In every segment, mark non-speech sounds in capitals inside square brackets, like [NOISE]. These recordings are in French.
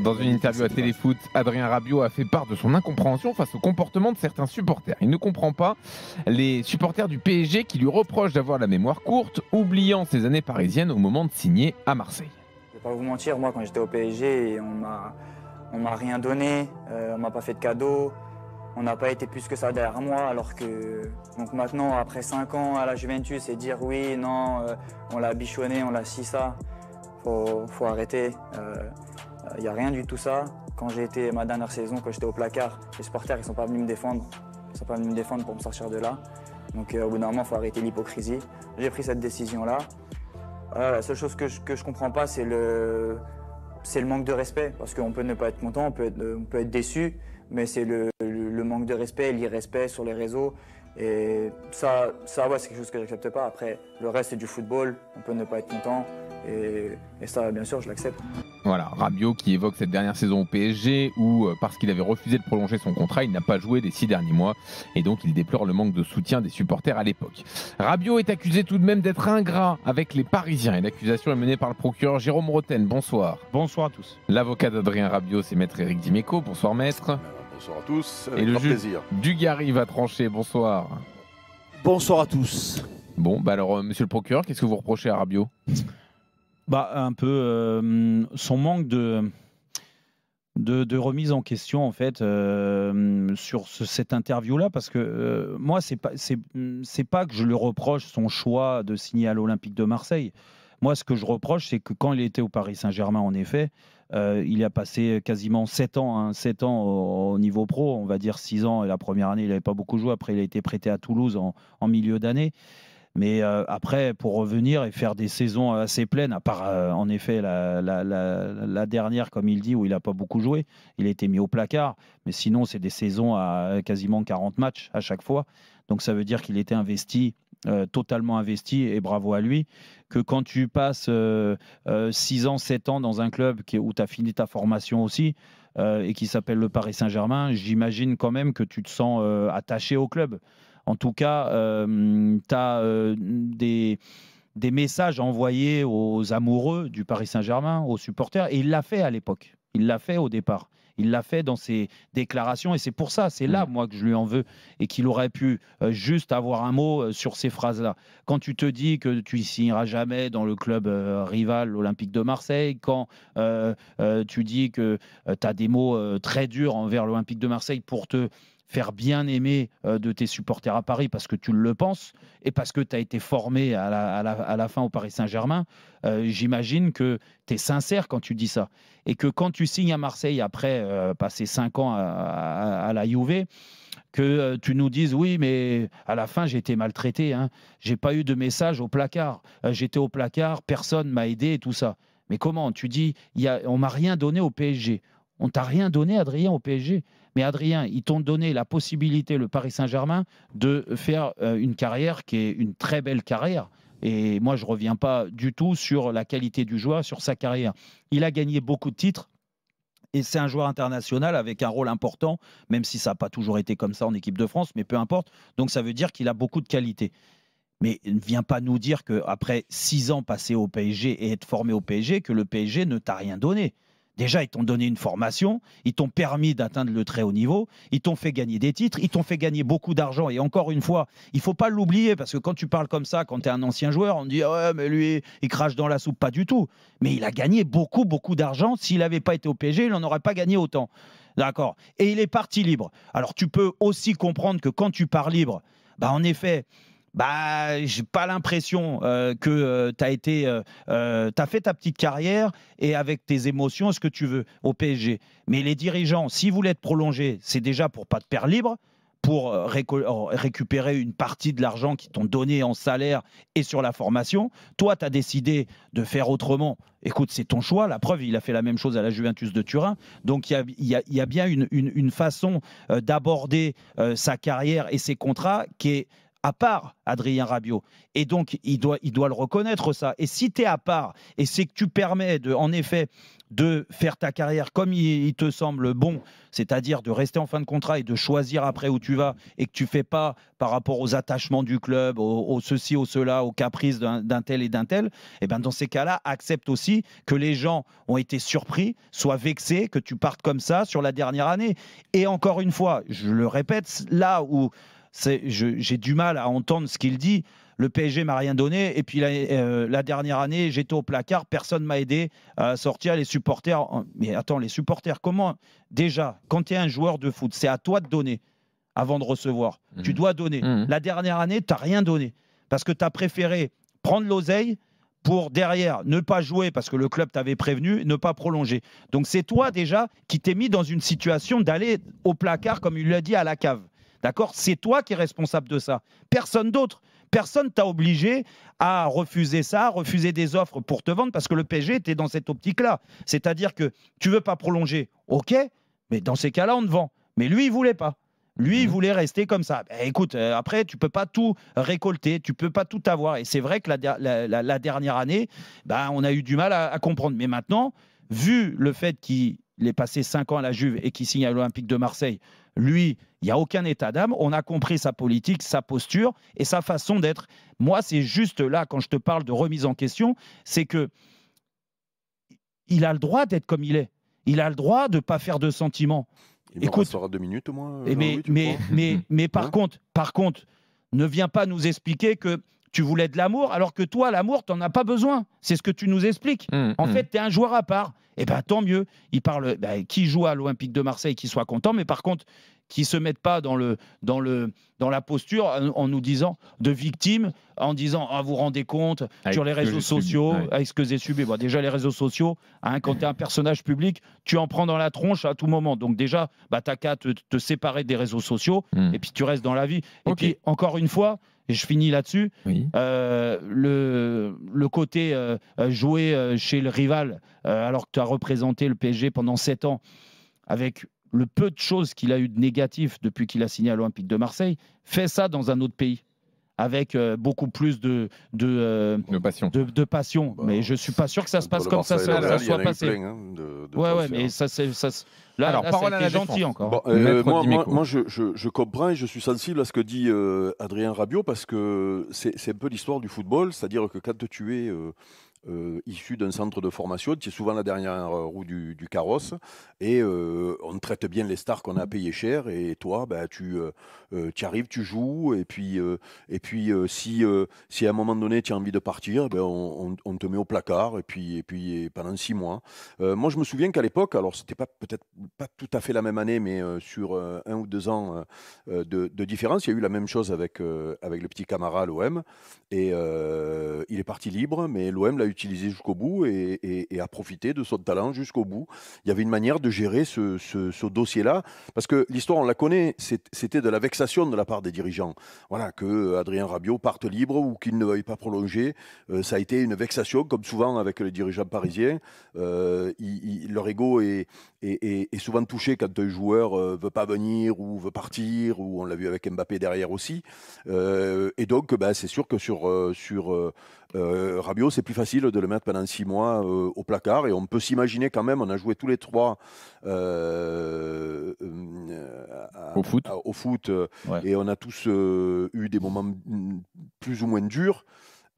Dans une interview à Téléfoot, Adrien Rabiot a fait part de son incompréhension face au comportement de certains supporters. Il ne comprend pas les supporters du PSG qui lui reprochent d'avoir la mémoire courte, oubliant ses années parisiennes au moment de signer à Marseille. Je vais pas vous mentir, moi quand j'étais au PSG, on m'a rien donné, euh, on m'a pas fait de cadeau, on n'a pas été plus que ça derrière moi, alors que donc maintenant après 5 ans à la Juventus c'est dire oui, non, euh, on l'a bichonné, on l'a si ça, faut, faut arrêter. Euh, il n'y a rien du tout ça. Quand j'ai été ma dernière saison, quand j'étais au placard, les supporters ils sont pas venus me défendre. Ils sont pas venus me défendre pour me sortir de là. Donc euh, au bout d'un moment, il faut arrêter l'hypocrisie. J'ai pris cette décision-là. Euh, la seule chose que je, que comprends pas, c'est le, c'est le manque de respect. Parce qu'on peut ne pas être content, on peut être, on peut être déçu, mais c'est le, le manque de respect, l'irrespect sur les réseaux. Et ça, ça c'est quelque chose que j'accepte pas. Après, le reste, c'est du football. On peut ne pas être content. Et, ça, bien sûr, je l'accepte. Voilà, Rabiot qui évoque cette dernière saison au PSG où, euh, parce qu'il avait refusé de prolonger son contrat, il n'a pas joué les six derniers mois et donc il déplore le manque de soutien des supporters à l'époque. Rabiot est accusé tout de même d'être ingrat avec les Parisiens et l'accusation est menée par le procureur Jérôme Roten. Bonsoir. Bonsoir à tous. L'avocat d'Adrien Rabiot, c'est maître Éric Dimeco. Bonsoir maître. Bonsoir à tous. Avec Et le grand plaisir. va trancher. Bonsoir. Bonsoir à tous. Bon, bah alors, euh, monsieur le procureur, qu'est-ce que vous reprochez à Rabiot bah, Un peu euh, son manque de, de, remise en question, en fait, euh, sur cette interview-là, parce que moi, c'est pas, c'est, pas que je le reproche son choix de signer à l'Olympique de Marseille. Moi, ce que je reproche, c'est que quand il était au Paris Saint-Germain, en effet, euh, il a passé quasiment 7 ans, hein, ans au, niveau pro, on va dire 6 ans. Et la première année, il n'avait pas beaucoup joué. Après, il a été prêté à Toulouse en, milieu d'année. Mais euh, après, pour revenir et faire des saisons assez pleines, à part euh, en effet la, la, dernière, comme il dit, où il n'a pas beaucoup joué, il a été mis au placard. Mais sinon, c'est des saisons à quasiment 40 matchs à chaque fois. Donc ça veut dire qu'il était investi euh, totalement investi et bravo à lui, que quand tu passes 6 euh, euh, ans, 7 ans dans un club où tu as fini ta formation aussi et qui s'appelle le Paris Saint-Germain, j'imagine quand même que tu te sens attaché au club. En tout cas, tu as des, des messages envoyés aux amoureux du Paris Saint-Germain, aux supporters, et il l'a fait à l'époque. Il l'a fait au départ. Il l'a fait dans ses déclarations et c'est pour ça, c'est là, mm. moi, que je lui en veux et qu'il aurait pu euh, juste avoir un mot euh, sur ces phrases-là. Quand tu te dis que tu ne signeras jamais dans le club euh, rival, Olympique de Marseille, quand tu dis que tu as des mots très durs envers l'Olympique de Marseille pour te faire bien aimer euh, de tes supporters à Paris parce que tu le penses et parce que tu as été formé à la, à à fin au Paris Saint-Germain, euh, j'imagine que tu es sincère quand tu dis ça. Et que quand tu signes à Marseille après euh, passer cinq ans à, la Juve, que tu nous dises oui, mais à la fin j'ai été maltraité, hein. j'ai pas eu de message au placard, j'étais au placard, personne m'a aidé et tout ça. Mais comment Tu dis, y a, on m'a rien donné au PSG. On t'a rien donné, Adrien, au PSG. Mais Adrien, ils t'ont donné la possibilité, le Paris Saint-Germain, de faire euh, une carrière qui est une très belle carrière. Et moi, je ne reviens pas du tout sur la qualité du joueur, sur sa carrière. Il a gagné beaucoup de titres. Et c'est un joueur international avec un rôle important, même si ça n'a pas toujours été comme ça en équipe de France, mais peu importe. Donc ça veut dire qu'il a beaucoup de qualité. Mais ne viens pas nous dire qu'après six ans passés au PSG et être formé au PSG, que le PSG ne t'a rien donné. Déjà, ils t'ont donné une formation, ils t'ont permis d'atteindre le très haut niveau, ils t'ont fait gagner des titres, ils t'ont fait gagner beaucoup d'argent. Et encore une fois, il faut pas l'oublier parce que quand tu parles comme ça, quand tu es un ancien joueur, on dit ouais, mais lui, il crache dans la soupe. Pas du tout. Mais il a gagné beaucoup, beaucoup d'argent. S'il n'avait pas été au PSG, il n'en aurait pas gagné autant. D'accord. Et il est parti libre. Alors tu peux aussi comprendre que quand tu pars libre, bah en effet, bah, j'ai pas l'impression euh, que euh, tu as été, euh, euh as fait ta petite carrière et avec tes émotions, ce que tu veux au PSG. Mais les dirigeants, s'ils voulaient te prolonger, c'est déjà pour pas te perdre libre, pour récupérer une partie de l'argent qu'ils t'ont donné en salaire et sur la formation. Toi, tu as décidé de faire autrement. Écoute, c'est ton choix. La preuve, il a fait la même chose à la Juventus de Turin. Donc, il y a, bien une, façon d'aborder sa carrière et ses contrats qui est à part, Adrien Rabiot. Et donc, il doit, il doit le reconnaître, ça. Et si tu es à part, et c'est que tu permets, de, en effet, de faire ta carrière comme il, te semble bon, c'est-à-dire de rester en fin de contrat et de choisir après où tu vas, et que tu fais pas par rapport aux attachements du club, aux ceci, au cela, aux caprices d'un tel et d'un tel, et eh ben dans ces cas-là, accepte aussi que les gens ont été surpris, soient vexés, que tu partes comme ça sur la dernière année. Et encore une fois, je le répète, là où j'ai du mal à entendre ce qu'il dit. Le PSG m'a rien donné. Et puis euh, la, dernière année, j'étais au placard, personne m'a aidé à sortir les supporters. Mais attends, les supporters, comment Déjà, quand tu es un joueur de foot, c'est à toi de donner avant de recevoir. Tu mhm. dois donner. Mhm. La dernière année, tu n'as rien donné. Parce que tu as préféré prendre l'oseille pour derrière ne pas jouer parce que le club t'avait prévenu, ne pas prolonger. Donc c'est toi déjà qui t'es mis dans une situation d'aller au placard, comme il l'a dit, à la cave. D'accord C'est toi qui es responsable de ça. Personne d'autre. Personne t'a obligé à refuser ça, à refuser des offres pour te vendre parce que le PSG était dans cette optique-là. C'est-à-dire que tu veux pas prolonger, ok, mais dans ces cas-là, on te vend. Mais lui, il voulait pas. Lui, il mmh. voulait rester comme ça. Ben, écoute, euh, après, tu peux pas tout récolter, tu peux pas tout avoir. Et c'est vrai que la, dernière année, ben, on a eu du mal à comprendre. Mais maintenant, vu le fait qu'il il est passé cinq ans à la Juve et qui signe à l'Olympique de Marseille, lui, il n'y a aucun état d'âme. On a compris sa politique, sa posture et sa façon d'être. Moi, c'est juste là, quand je te parle de remise en question, c'est que il a le droit d'être comme il est. Il a le droit de ne pas faire de sentiments. Il Écoute, deux minutes au moins. Eh, mais, mais, mais, par hein contre, par contre, ne viens pas nous expliquer que tu voulais de l'amour alors que toi, l'amour, tu n'en as pas besoin. C'est ce que tu nous expliques. Mmh, en mmh. fait, tu es un joueur à part. Et eh ben tant mieux. Il parle bah, qui joue à l'Olympique de Marseille, qui soit content, mais par contre, qui se mettent pas dans le dans le dans la posture en, nous disant de victime, en disant ah vous rendez compte sur les réseaux sociaux, à ce que j'ai subi. déjà les réseaux sociaux, hein, quand tu es un personnage public, tu en prends dans la tronche à tout moment. Donc déjà, bah t'as qu'à te, séparer des réseaux sociaux hmm. et puis tu restes dans la vie. Et puis encore une fois, et je finis là-dessus, euh, le, côté euh, jouer euh, chez le rival, alors que tu as représenté le PSG pendant 7 ans, avec le peu de choses qu'il a eu de négatif depuis qu'il a signé à l'Olympique de Marseille, fais ça dans un autre pays avec euh, beaucoup plus de, de, euh, de passion. Bah, mais je ne suis pas sûr que ça se passe comme ça, ça, soit passé. Plein, hein, ouais, ouais, mais ça, c'est, ça, là, Alors, parole la gentil encore. Euh, moi, moi, je, je, je, comprends et je suis sensible à ce que dit Adrien Rabiot parce que c'est, un peu l'histoire du football, c'est-à-dire que quand tu es euh, issu d'un centre de formation, qui souvent la dernière euh, roue du, carrosse. Et euh, on traite bien les stars qu'on a mmh. payé cher. Et toi, bah, tu arrives, tu joues. Et puis, et puis si, si à un moment donné, tu as envie de partir, ben, on, te met au placard. Et puis, et puis pendant six mois. moi, je me souviens qu'à l'époque, alors c'était pas peut-être pas tout à fait la même année, mais sur un ou deux ans de, différence, il y a eu la même chose avec, avec le petit Camara l'OM. Et il est parti libre, mais l'OM l'a eu utiliser jusqu'au bout et, à profiter de son talent jusqu'au bout. Il y avait une manière de gérer ce, dossier-là, parce que l'histoire, on la connaît, c'était de la vexation de la part des dirigeants. Voilà, que Adrien Rabiot parte libre ou qu'il ne veuille pas prolonger, euh, ça a été une vexation, comme souvent avec les dirigeants parisiens. Euh, leur ego est, souvent touché quand un joueur ne euh, veut pas venir ou veut partir, ou on l'a vu avec Mbappé derrière aussi. et donc, bah, c'est sûr que sur, sur euh, Rabiot, c'est plus facile de le mettre pendant six mois euh, au placard et on peut s'imaginer quand même, on a joué tous les trois euh, euh, au foot, et on a tous eu des moments mm, plus ou moins durs.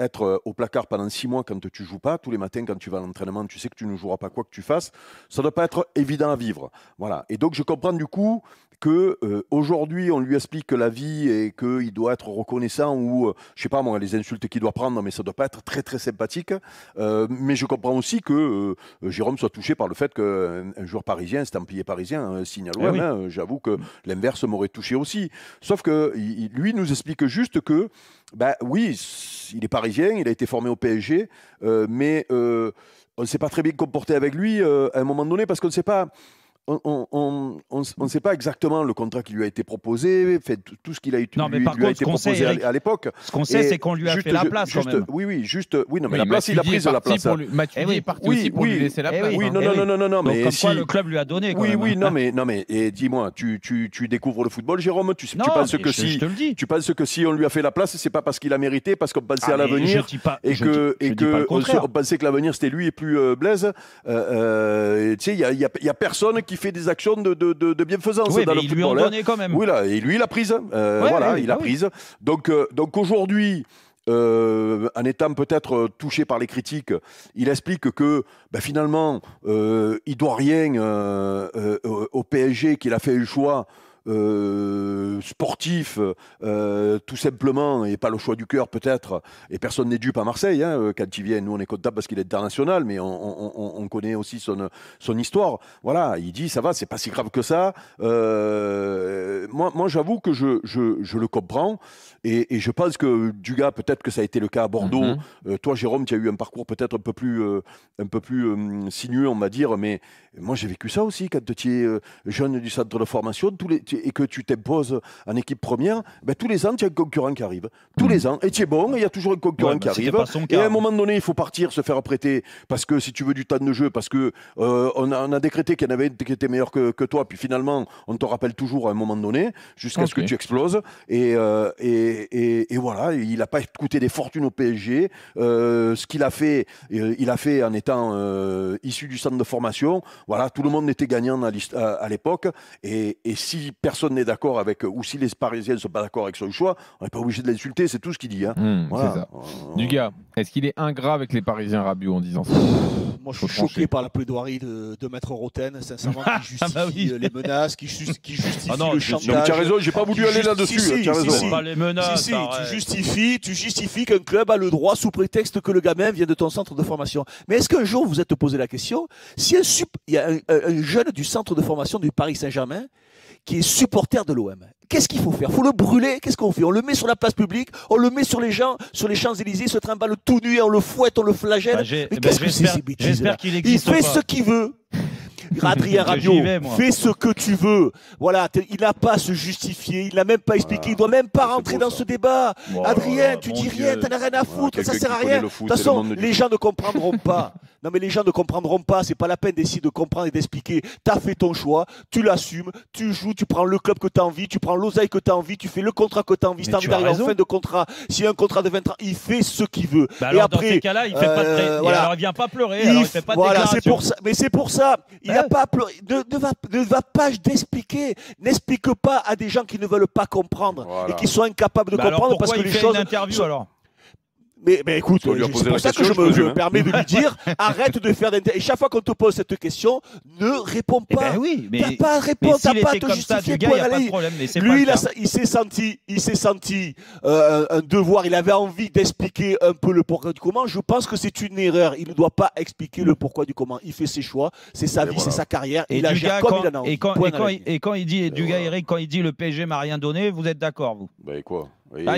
Être au placard pendant six mois quand tu joues pas, tous les matins quand tu vas à l'entraînement, tu sais que tu ne joueras pas quoi que tu fasses, ça ne doit pas être évident à vivre. Voilà. Et donc je comprends du coup que euh, aujourd'hui on lui explique que la vie et qu'il doit être reconnaissant ou je euh, je sais pas moi les insultes qu'il doit prendre mais ça doit pas être très très sympathique euh, mais je comprends aussi que Jérôme soit touché par le fait qu'un un joueur parisien c'est parisien hein, signale parisien, eh oui. Hein, j'avoue que l'inverse m'aurait touché aussi sauf que lui nous explique juste que bah oui il est parisien il a été formé au PSG mais on ne s'est pas très bien comporté avec lui à un moment donné parce qu'on ne sait pas on ne sait pas exactement le contrat qui lui a été proposé, fait tout ce qu'il a, eu, lui, a été proposé à l'époque. Ce qu'on sait, c'est qu'on lui a juste, fait la place. quand même. Oui, oui, juste. Oui, non, mais, la place, il a pris la place. Mathieu eh oui, est parti oui, aussi pour lui laisser la eh place. Hein. Eh oui, non, non, non, non, non. mais comme si... quoi, le club lui a donné. oui, oui, hein. non, mais, non, mais et dis-moi, tu, tu, tu découvres le football, Jérôme Tu, penses que si, que si on lui a fait la place, c'est pas parce qu'il a mérité, parce qu'on pensait à ah, l'avenir et qu'on pensait que l'avenir c'était lui et plus euh, Blaise. Euh, euh, tu sais, il n'y a personne qui fait des actions de, de, bienfaisance oui, dans Lui en hein. quand même. Oui, et lui, il a prise. Hein. Euh, voilà, il a bah prise. Donc, euh, donc aujourd'hui. Euh, en étant peut-être euh, touché par les critiques, il explique que bah, finalement, il doit rien au PSG, qu'il a fait le choix euh, sportif, euh, tout simplement, et pas le choix du cœur peut-être. Et personne n'est dupe à Marseille. Hein, euh, quand il vient, nous on est content parce qu'il est international, mais on, connaît aussi son, son histoire. Voilà, il dit ça va, c'est pas si grave que ça. moi, moi j'avoue que je, je, le comprends et, je pense que du gars, peut-être que ça a été le cas à Bordeaux. Mhm. toi, Jérôme, tu as eu un parcours peut-être un peu plus, un peu plus sinueux, on va dire, mais moi j'ai vécu ça aussi quand tu es jeune du centre de formation. Tous les, et que tu t'imposes en équipe première, ben, tous les ans, tu as un concurrent qui arrive. Tous les mmh. ans. Et tu es bon, il y a toujours un concurrent qui bah, arrive. Et à un moment donné, il faut partir, se faire apprêter parce que si tu veux du temps de jeu, parce que euh, on, a, décrété qu'il y en avait qui était meilleur que, toi, puis finalement, on te rappelle toujours à un moment donné, jusqu'à ce que tu exploses. Euh, et, et, voilà, il n'a pas coûté des fortunes au PSG. Euh, ce qu'il a fait, il a fait en étant issu du centre de formation. Voilà, tout le monde était gagnant à l'époque. Et, et si personne n'est d'accord avec, euh, ou si les Parisiens ne sont pas d'accord avec son choix, on n'est pas obligé de l'insulter, c'est tout ce qu'il dit. Hein. Mmh, est euh, est-ce qu'il est ingrat avec les Parisiens Rabiot en disant ça Moi, je suis choqué par la plaidoirie de, de Maître Roten, sincèrement, [LAUGHS] qui justifie ah bah oui. Euh, les menaces, qui, justifie ah le chantage. Non, tu as raison, j'ai pas voulu aller là-dessus. si, tu justifies, tu justifies qu'un club a le droit, sous prétexte que le gamin vient de ton centre de formation. Mais est-ce qu'un jour vous êtes posé la question si un, sup... y a un jeune du centre de formation du Paris Saint-Germain qui est supporter de l'OM. Qu'est-ce qu'il faut faire faut le brûler Qu'est-ce qu'on fait On le met sur la place publique, on le met sur les gens, sur les Champs-Élysées, se trimballe tout nu, on le fouette, on le flagelle. Bah, Mais eh ce ben, Il fait ce qu'il veut. Adrien [LAUGHS] Radio, fais ce que tu veux. Voilà, il n'a pas à se justifier, il n'a même pas expliqué, il ne doit même pas rentrer dans ce débat. Adrien, tu dis rien, tu n'as rien à foutre, ça sert à rien. De toute façon, les gens ne comprendront pas. [LAUGHS] Non mais les gens ne comprendront pas, c'est pas la peine d'essayer de comprendre et d'expliquer. tu as fait ton choix, tu l'assumes, tu joues, tu prends le club que tu as envie, tu prends l'oseille que tu as envie, tu fais le contrat que t'as envie, c'est envie en fin de contrat, s'il y a un contrat de 20 ans, il fait ce qu'il veut. Bah alors après, dans ces cas-là, il fait pas euh, vient pas pleurer, il, ne fait pas de voilà, mais c'est pour ça, il hein ne, va, ne va pas d'expliquer. N'explique pas à des gens qui ne veulent pas comprendre et qui sont incapables de bah comprendre parce que les choses. interview, alors mais, écoute, c'est pour ça que je hein. me, permets de lui [LAUGHS] dire, arrête de faire des. Et chaque fois qu'on te pose cette question, ne réponds eh ben pas. Eh oui, mais pas à répondre, t'as pas à te justifier Lui, il s'est senti, il s'est senti euh, un devoir. Il avait envie d'expliquer un peu le pourquoi du comment. Je pense que c'est une erreur. Il ne doit pas expliquer le pourquoi du comment. Il fait ses choix, c'est sa vie, c'est sa carrière. Et, il quand, il Et quand, et quand, il, dit, Eric, quand il dit le PSG m'a rien donné, vous êtes d'accord, vous Ben quoi ah,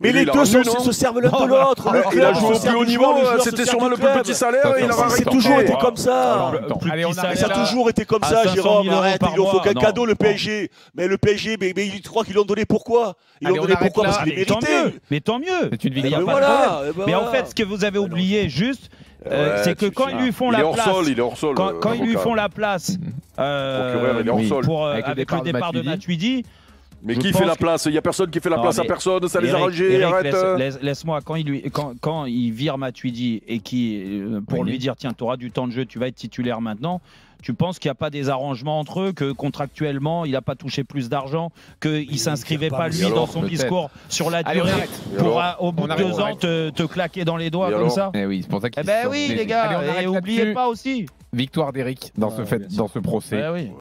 mais les- deux se servent l'un de l'autre. Le Il a club joué au plus haut niveau, euh, c'était sûrement le plus petit salaire c'est toujours été comme ah, ça. Mais ça toujours été comme ça, Jérôme. Il qu'un cadeau, le PSG. Mais le PSG, mais, mais ils croient qu'ils l'ont donné pourquoi Ils l'ont donné pourquoi Parce qu'il est Mais tant mieux. Mais tant mieux. Ben mais en fait, ce que vous avez oublié juste, euh, c'est que quand ils lui font la place, il est hors sol. quand, euh, ils lui font la place, pour avec, le le départ de Matuidi, mais qui fait la place Il n'y a personne qui fait la ah, place à personne, ça les a arrête. Laisse, euh. moi quand, il lui, quand, il vire Matuidi et qui, euh, pour lui dire tiens, tu auras du temps de jeu, tu vas être titulaire maintenant, tu penses qu'il n'y a pas des arrangements entre eux, que contractuellement, il n'a pas touché plus d'argent, qu'il ne s'inscrivait pas, lui, dans son discours sur la durée pour, euh, au bout de deux ans, te, claquer dans les doigts comme ça Eh oui, c'est pour ça qu'il Eh ben oui, les gars, et eh, n'oubliez pas aussi Victoire d'Eric dans, ce fait, dans ce procès. oui.